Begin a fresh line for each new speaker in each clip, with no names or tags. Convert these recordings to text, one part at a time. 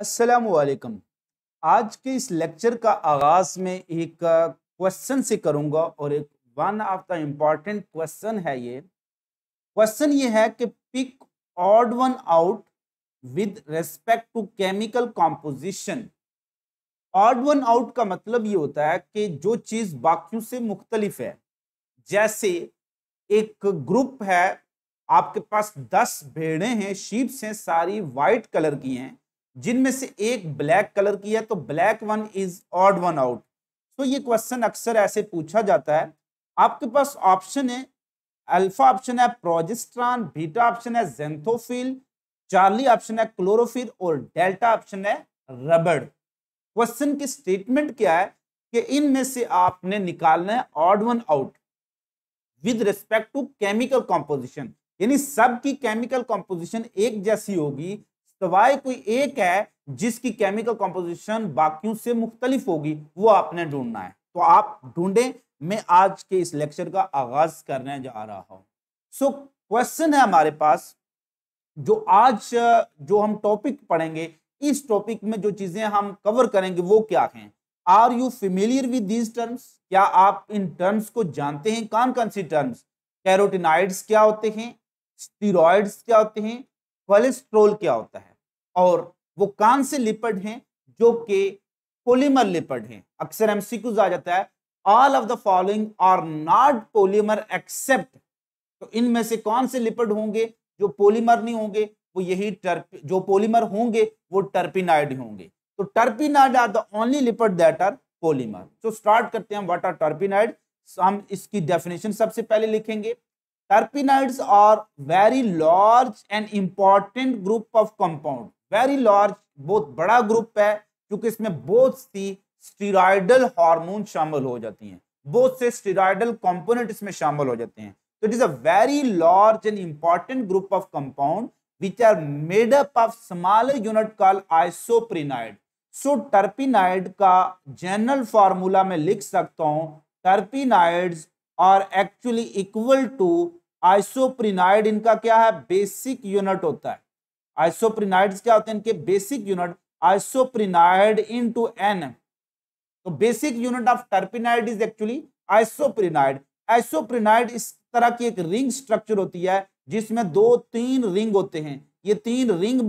असलकम आज के इस लेक्चर का आगाज़ में एक क्वेश्चन से करूंगा और एक one of the important question है ये क्वेश्चन ये है कि pick odd one out with respect to chemical composition odd one out का मतलब ये होता है कि जो चीज़ बाकियों से मुख्तलिफ है जैसे एक ग्रुप है आपके पास दस भेड़े हैं शीप्स हैं सारी वाइट कलर की हैं जिनमें से एक ब्लैक कलर की है तो black one is odd one out तो ये क्वेश्चन अक्सर ऐसे पूछा जाता है आपके पास ऑप्शन है अल्फा ऑप्शन है प्रोजेस्ट्रॉन बीटा ऑप्शन है जेंथोफिल चार्ली ऑप्शन है क्लोरोफिल और डेल्टा ऑप्शन है रबड़ क्वेश्चन की स्टेटमेंट क्या है कि इनमें से आपने निकालना है odd one out with respect to chemical composition यानी सब की केमिकल कॉम्पोजिशन एक जैसी होगी तो वाई कोई एक है जिसकी केमिकल कॉम्पोजिशन बाकियों से मुख्तलिफ होगी वो आपने ढूंढना है तो आप ढूंढें मैं आज के इस लेक्चर का आगाज करने जा रहा हूं सो so, क्वेश्चन है हमारे पास जो आज जो हम टॉपिक पढ़ेंगे इस टॉपिक में जो चीजें हम कवर करेंगे वो क्या हैं are you familiar with these terms क्या आप इन टर्म्स को जानते हैं कौन कौन सी टर्म्स कैरोटिनाइड्स क्या होते हैं स्टीरोइड्स क्या होते हैं कोलेस्ट्रोल क्या होता है और वो कान से लिपड हैं जो कि पोलीमर लिपड हैं अक्सर एमसीक्यूज आ जाता है all of the following are not polymer except तो इनमें से कौन से लिपड होंगे जो पोलीमर नहीं होंगे वो यही टर्प जो पोलीमर होंगे वो टर्पिनाइड होंगे तो terpenoid are the only lipid that are polymer तो स्टार्ट करते हैं व्हाट आर टर्पिनाइड हम इसकी डेफिनेशन सबसे पहले लिखेंगे terpenoids are very large and important group of compound very large बहुत बड़ा ग्रुप है क्योंकि इसमें बहुत सी स्टीराइडल हार्मोन शामिल हो जाती हैं बहुत से स्टीराइडल कंपोनेंट इसमें शामिल हो जाते हैं तो it is a very large and important group of compound which are made up of of smaller unit called isoprenoid so का जनरल फार्मूला में लिख सकता हूं terpenoid are actually equal to isoprenoid इनका क्या है बेसिक यूनिट होता है आइसोप्रिनाइड क्या होते हैं इनके basic unit isoprenoid into n तो basic unit of terpenoid is actually isoprenoid isoprenoid इस तरह की एक रिंग स्ट्रक्चर होती है जिसमें दो तीन रिंग होते हैं ये तीन रिंग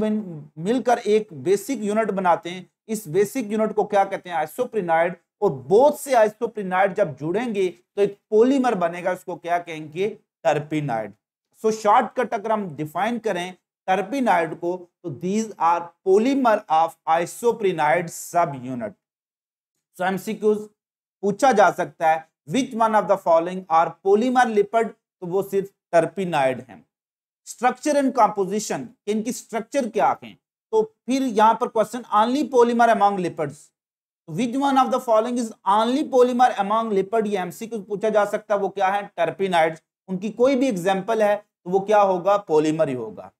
मिलकर एक बेसिक यूनिट बनाते हैं इस बेसिक यूनिट को क्या कहते हैं आइसोप्रिनाइड और बोथ से आइसोप्रिनाइड जब जुड़ेंगे तो एक पोलीमर बनेगा उसको क्या कहेंगे टर्पिनाइड सो शॉर्टकट अगर हम डिफाइन करें टर्पिनाइड को तो these are polymer of isoprenoid sub unit so MCQs पूछा जा सकता है which one of the following are polymer lipid तो वो सिर्फ टर्पिनाइड है स्ट्रक्चर एंड कॉम्पोजिशन इनकी स्ट्रक्चर क्या है तो फिर यहां पर question only polymer among lipids which one of the following is only polymer among lipid ये एमसीक्यूज पूछा जा सकता है वो क्या है टर्पिनाइड उनकी कोई भी एग्जाम्पल है तो वो क्या होगा पोलीमर ही होगा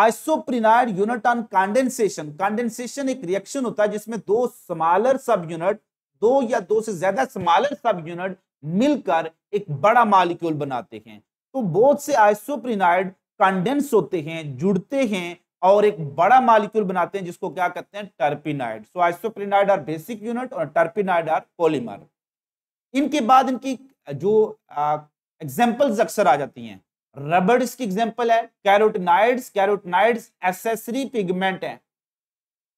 isoprenoid unit on condensation condensation एक रिएक्शन होता है जिसमें दो स्मॉलर सब यूनिट दो या दो से ज्यादा स्मॉलर सब यूनिट मिलकर एक बड़ा मॉलिक्यूल बनाते हैं तो बहुत से आइसोप्रिनाइड कंडेंस होते हैं जुड़ते हैं और एक बड़ा मॉलिक्यूल बनाते हैं जिसको क्या कहते हैं terpenoid so isoprenoid are basic unit और टर्पिनाइड आर पॉलीमर इनके बाद इनकी जो एग्जाम्पल्स अक्सर आ जाती हैं रबर्स की एग्जांपल है कैरोटनाइड्स कैरोटनाइड्स एसेसरी पिगमेंट है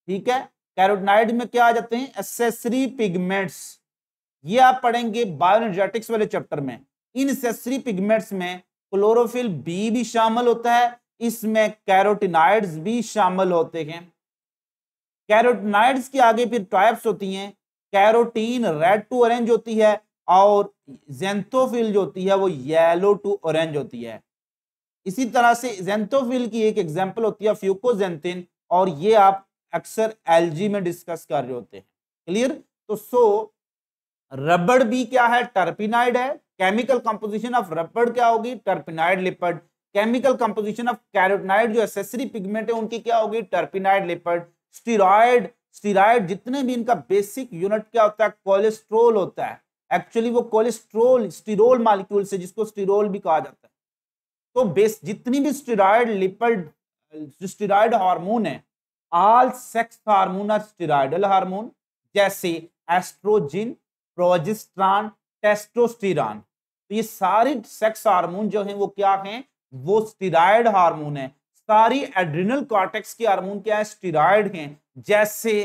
ठीक है कैरोटनाइड में क्या आ जाते हैं एसेसरी पिगमेंट्स ये आप पढ़ेंगे बायोएनर्जेटिक्स वाले चैप्टर में इन एसेसरी पिगमेंट्स में क्लोरोफिल बी भी शामिल होता है इसमें कैरोटिनाइड्स भी शामिल होते हैं कैरोटिनाइड्स के आगे फिर टाइप्स होती हैं कैरोटीन रेड टू ऑरेंज होती है और जेंथोफिल जो होती है वो येलो टू ऑरेंज होती है इसी तरह से जेंथोफिल की एक एग्जाम्पल होती है फ्यूकोजेंथिन और ये आप अक्सर एलजी में डिस्कस कर रहे होते हैं क्लियर तो सो रबड़ भी क्या है टर्पिनाइड है केमिकल कंपोजिशन ऑफ रबड़ क्या होगी terpenoid lipid chemical composition of carotenoid जो एसेसरी पिगमेंट है उनकी क्या होगी टर्पिनाइड लिपड स्टीरॉयड स्टीरॉयड जितने भी इनका बेसिक यूनिट क्या होता है कोलेस्ट्रोल होता है एक्चुअली वो कोलेस्ट्रोल स्टीरोल मालिक्यूल से जिसको स्टीरोल भी कहा जाता है तो बेस जितनी भी स्टीराइड लिपड स्टीराइड हार्मोन है all sex hormone are steroidal hormone जैसे एस्ट्रोजिन प्रोजिस्ट्रान टेस्टोस्टिरान तो ये सारे सेक्स हार्मोन जो हैं वो क्या हैं वो स्टीराइड हार्मोन है सारी एड्रिनल कॉर्टेक्स के हार्मोन क्या है स्टीराइड हैं जैसे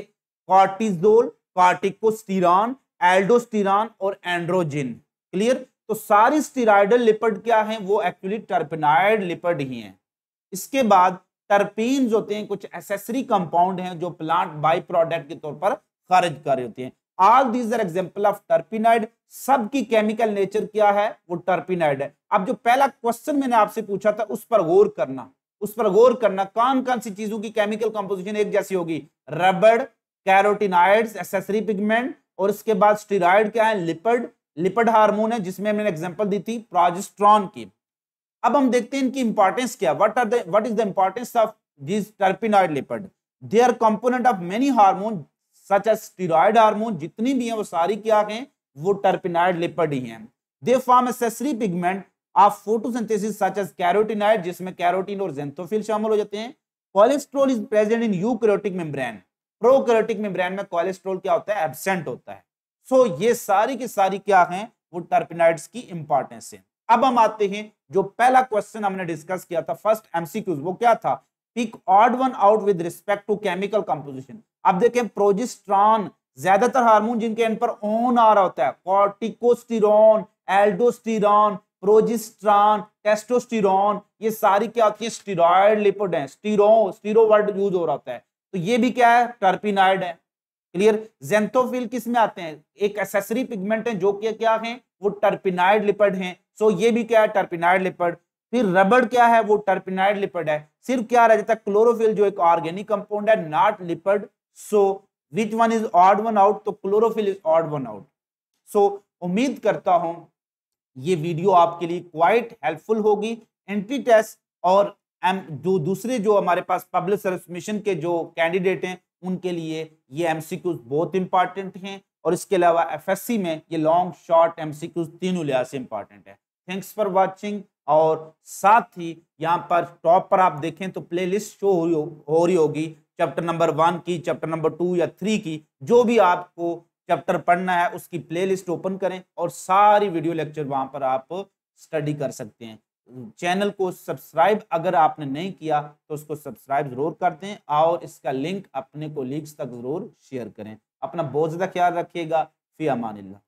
कॉर्टिजोल कार्टिकोस्टिरान एल्डोस्टिरान और एंड्रोजिन क्लियर तो सारी स्टीराइडल लिपड क्या है वो एक्चुअली टर्पिनाइड लिपड ही हैं इसके बाद टर्पीन्स होते हैं कुछ एसेसरी कंपाउंड हैं जो प्लांट बाई प्रोडक्ट के तौर पर खारिज कर होते हैं all these are example of terpenoid सब की केमिकल नेचर क्या है वो टर्पिनाइड है अब जो पहला क्वेश्चन मैंने आपसे पूछा था उस पर गौर करना उस पर गौर करना कौन कौन सी चीजों की केमिकल कंपोजिशन एक जैसी होगी रबड़ कैरोटिनाइड एसेसरी पिगमेंट और इसके बाद स्टीराइड क्या है लिपड लिपड हार्मोन है जिसमें हमने एग्जांपल दी थी प्रोजेस्ट्रॉन की अब हम देखते हैं इनकी इंपॉर्टेंस क्या what are the what is the importance of this terpenoid lipid they are component of many hormone such as steroid hormone जितनी भी है वो सारी क्या है वो टर्पिनॉइड लिपड ही हैं they form accessory pigment of photosynthesis such as carotenoid जिसमें कैरोटीन और जेंथोफिल शामिल हो जाते हैं cholesterol is present in eukaryotic membrane prokaryotic membrane में कोलेस्ट्रॉल क्या होता है एबसेंट होता है सो so, ये सारी की सारी क्या है वो टर्पिनाइड्स की इंपॉर्टेंस है अब हम आते हैं जो पहला क्वेश्चन हमने डिस्कस किया था फर्स्ट एमसीक्यूज वो क्या था pick odd one out with respect to chemical composition अब देखें प्रोजिस्ट्रॉन ज्यादातर हार्मोन जिनके एंड पर ओन आ रहा होता है कॉर्टिकोस्टिरॉन एल्डोस्टिरॉन प्रोजिस्ट्रॉन टेस्टोस्टिरॉन ये सारी क्या होती है स्टीरॉयड लिपिड है स्टीरो स्टीरो वर्ड यूज हो रहा होता है तो ये भी क्या है टर्पिनाइड है क्लियर जेंथोफिल किस में आते हैं एक एसेसरी पिगमेंट है जो क्या क्या है वो टर्पिनाइड लिपड है सो ये भी क्या है टर्पिनाइड लिपड फिर रबड़ क्या है वो टर्पिनाइड लिपड है सिर्फ क्या रह जाता है क्लोरोफिल जो एक ऑर्गेनिक कंपाउंड है not lipid so which one is odd one out तो chlorophyll is odd one out so उम्मीद करता हूं ये वीडियो आपके लिए क्वाइट हेल्पफुल होगी एंट्री टेस्ट और एम जो दूसरे जो हमारे पास पब्लिक सर्विस मिशन के जो कैंडिडेट हैं उनके लिए ये एम बहुत इंपॉर्टेंट हैं और इसके अलावा एफ में ये लॉन्ग शॉर्ट एम तीनों लिहाज से इंपॉर्टेंट है थैंक्स फॉर वॉचिंग और साथ ही यहाँ पर टॉप पर आप देखें तो प्लेलिस्ट शो हो रही होगी चैप्टर नंबर वन की चैप्टर नंबर टू या थ्री की जो भी आपको चैप्टर पढ़ना है उसकी प्लेलिस्ट ओपन करें और सारी वीडियो लेक्चर वहाँ पर आप स्टडी कर सकते हैं चैनल को सब्सक्राइब अगर आपने नहीं किया तो उसको सब्सक्राइब जरूर कर दें और इसका लिंक अपने कोलिग्स तक जरूर शेयर करें अपना बहुत ज़्यादा ख्याल रखिएगा फ़ी अमान